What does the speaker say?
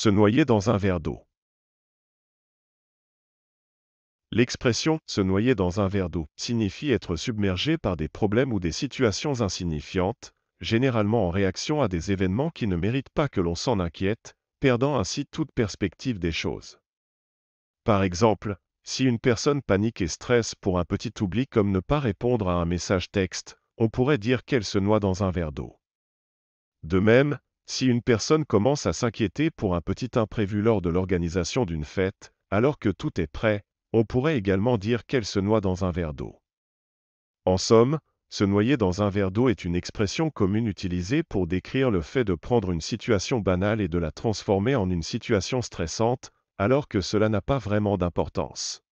se noyer dans un verre d'eau. L'expression se noyer dans un verre d'eau signifie être submergé par des problèmes ou des situations insignifiantes, généralement en réaction à des événements qui ne méritent pas que l'on s'en inquiète, perdant ainsi toute perspective des choses. Par exemple, si une personne panique et stresse pour un petit oubli comme ne pas répondre à un message texte, on pourrait dire qu'elle se noie dans un verre d'eau. De même, si une personne commence à s'inquiéter pour un petit imprévu lors de l'organisation d'une fête, alors que tout est prêt, on pourrait également dire qu'elle se noie dans un verre d'eau. En somme, se noyer dans un verre d'eau est une expression commune utilisée pour décrire le fait de prendre une situation banale et de la transformer en une situation stressante, alors que cela n'a pas vraiment d'importance.